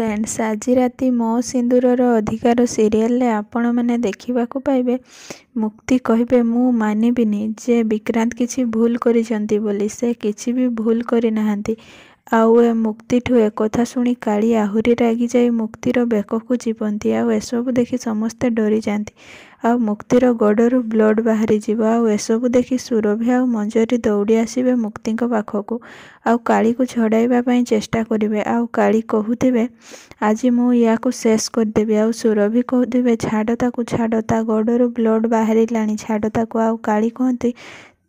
friends ଆଜି ରାତି ମୋ ସିନ୍ଦୁରର ଅଧିକାର ସିରିଏଲରେ ଆପଣମାନେ ଦେଖିବାକୁ ପାଇବେ ମୁକ୍ତି କହିବେ ମୁଁ ମାନିବିନି ଯେ ବିକ୍ରାନ୍ତ କିଛି ଭୁଲ କରିଛନ୍ତି ବୋଲି ସେ କିଛି ବି ଭୁଲ କରିନାହାନ୍ତି ଆଉ ଏ ମୁକ୍ତିଠୁ ଏକଥା ଶୁଣି କାଳୀ ଆହୁରି ରାଗିଯାଇ ମୁକ୍ତିର ବେକକୁ ଚିପନ୍ତି ଆଉ ଏସବୁ ଦେଖି ସମସ୍ତେ ଡରିଯାଆନ୍ତି ଆଉ ମୁକ୍ତିର ଗୋଡ଼ରୁ ବ୍ଲଡ଼ ବାହାରିଯିବ ଆଉ ଏସବୁ ଦେଖି ସୁରଭି ଆଉ ମଞ୍ଜରୀ ଦୌଡ଼ି ଆସିବେ ମୁକ୍ତିଙ୍କ ପାଖକୁ ଆଉ କାଳୀକୁ ଛଡ଼ାଇବା ପାଇଁ ଚେଷ୍ଟା କରିବେ ଆଉ କାଳୀ କହୁଥିବେ ଆଜି ମୁଁ ୟାକୁ ଶେଷ କରିଦେବି ଆଉ ସୁରଭି କହୁଥିବେ ଛାଡ଼ ତାକୁ ଛାଡ଼ ତା ଗୋଡ଼ରୁ ବ୍ଲଡ଼ ବାହାରିଲାଣି ଛାଡ଼ ତାକୁ ଆଉ କାଳୀ କହନ୍ତି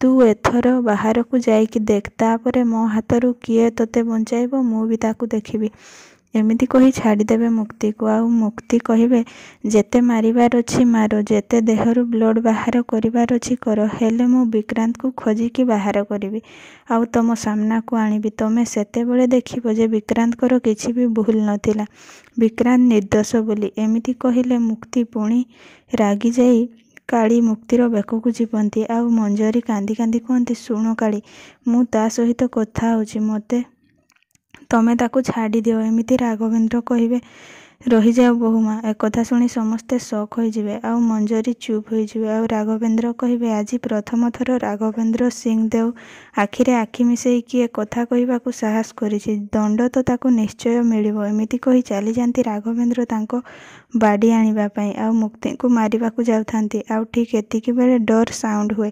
ତୁ ଏଥର ବାହାରକୁ ଯାଇକି ଦେଖ ତାପରେ ମୋ ହାତରୁ କିଏ ତୋତେ ବଞ୍ଚାଇବ ମୁଁ ବି ତାକୁ ଦେଖିବି ଏମିତି କହି ଛାଡ଼ିଦେବେ ମୁକ୍ତିକୁ ଆଉ ମୁକ୍ତି କହିବେ ଯେତେ ମାରିବାର ଅଛି ମାର ଯେତେ ଦେହରୁ ବ୍ଲଡ଼ ବାହାର କରିବାର ଅଛି କର ହେଲେ ମୁଁ ବିକ୍ରାନ୍ତକୁ ଖୋଜିକି ବାହାର କରିବି ଆଉ ତୁମ ସାମ୍ନାକୁ ଆଣିବି ତୁମେ ସେତେବେଳେ ଦେଖିବ ଯେ ବିକ୍ରାନ୍ତଙ୍କର କିଛି ବି ଭୁଲ ନଥିଲା ବିକ୍ରାନ୍ତ ନିର୍ଦ୍ଦୋଷ ବୋଲି ଏମିତି କହିଲେ ମୁକ୍ତି ପୁଣି ରାଗିଯାଇ କାଳୀ ମୁକ୍ତିର ବେକକୁ ଯିବନ୍ତି ଆଉ ମଞ୍ଜରୀ କାନ୍ଦି କାନ୍ଦି କୁହନ୍ତି ଶୁଣ କାଳୀ ମୁଁ ତା ସହିତ କଥା ହେଉଛି ମୋତେ ତମେ ତାକୁ ଛାଡ଼ିଦିଅ ଏମିତି ରାଘବେନ୍ଦ୍ର କହିବେ ରହିଯାଉ ବୋହୂମା ଏକଥା ଶୁଣି ସମସ୍ତେ ସକ୍ ହୋଇଯିବେ ଆଉ ମଞ୍ଜରୀ ଚୁପ୍ ହୋଇଯିବେ ଆଉ ରାଘବେନ୍ଦ୍ର କହିବେ ଆଜି ପ୍ରଥମ ଥର ରାଘବେନ୍ଦ୍ର ସିଂ ଦେଓ ଆଖିରେ ଆଖି ମିଶାଇ କିଏ କଥା କହିବାକୁ ସାହସ କରିଛି ଦଣ୍ଡ ତ ତାକୁ ନିଶ୍ଚୟ ମିଳିବ ଏମିତି କହି ଚାଲିଯାଆନ୍ତି ରାଘବେନ୍ଦ୍ର ତାଙ୍କ ବାଡ଼ି ଆଣିବା ପାଇଁ ଆଉ ମୁକ୍ତିଙ୍କୁ ମାରିବାକୁ ଯାଉଥାନ୍ତି ଆଉ ଠିକ୍ ଏତିକି ବେଳେ ଡର ସାଉଣ୍ଡ ହୁଏ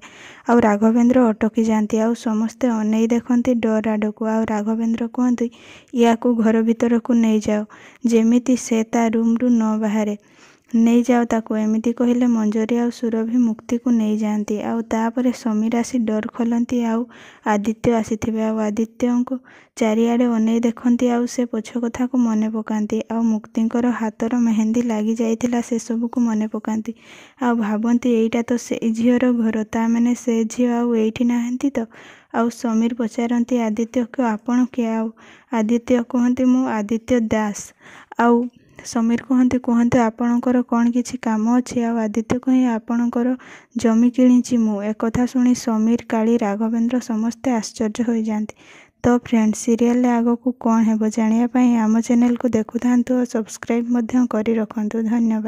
ଆଉ ରାଘବେନ୍ଦ୍ର ଅଟକି ଯାଆନ୍ତି ଆଉ ସମସ୍ତେ ଅନେଇ ଦେଖନ୍ତି ଡର ଆଡ଼କୁ ଆଉ ରାଘବେନ୍ଦ୍ର କୁହନ୍ତି ଏହାକୁ ଘର ଭିତରକୁ ନେଇଯାଅ ଯେମିତି ସେ ତା ରୁମ୍ରୁ ନ ବାହାରେ ନେଇଯାଅ ତାକୁ ଏମିତି କହିଲେ ମଞ୍ଜରୀ ଆଉ ସୁରଭି ମୁକ୍ତିକୁ ନେଇଯାଆନ୍ତି ଆଉ ତାପରେ ସମୀର ଆସି ଡୋର ଖୋଲନ୍ତି ଆଉ ଆଦିତ୍ୟ ଆସିଥିବେ ଆଉ ଆଦିତ୍ୟଙ୍କୁ ଚାରିଆଡ଼େ ଅନେଇ ଦେଖନ୍ତି ଆଉ ସେ ପଛ କଥାକୁ ମନେ ପକାନ୍ତି ଆଉ ମୁକ୍ତିଙ୍କର ହାତର ମେହେନ୍ଦି ଲାଗିଯାଇଥିଲା ସେସବୁକୁ ମନେ ପକାନ୍ତି ଆଉ ଭାବନ୍ତି ଏଇଟା ତ ସେ ଝିଅର ଘର ତା ମାନେ ସେ ଝିଅ ଆଉ ଏଇଠି ନାହାନ୍ତି ତ ଆଉ ସମୀର ପଚାରନ୍ତି ଆଦିତ୍ୟ କି ଆପଣ କିଏ ଆଉ ଆଦିତ୍ୟ କୁହନ୍ତି ମୁଁ ଆଦିତ୍ୟ ଦାସ ଆଉ ସମୀର କୁହନ୍ତି କୁହନ୍ତୁ ଆପଣଙ୍କର କ'ଣ କିଛି କାମ ଅଛି ଆଉ ଆଦିତ୍ୟ କହି ଆପଣଙ୍କର ଜମି କିଣିଛି ମୁଁ ଏକଥା ଶୁଣି ସମୀର କାଳୀ ରାଘବେନ୍ଦ୍ର ସମସ୍ତେ ଆଶ୍ଚର୍ଯ୍ୟ ହୋଇଯାଆନ୍ତି ତ ଫ୍ରେଣ୍ଡ ସିରିଏଲରେ ଆଗକୁ କ'ଣ ହେବ ଜାଣିବା ପାଇଁ ଆମ ଚ୍ୟାନେଲକୁ ଦେଖୁଥାନ୍ତୁ ଓ ସବସ୍କ୍ରାଇବ୍ ମଧ୍ୟ କରି ରଖନ୍ତୁ ଧନ୍ୟବାଦ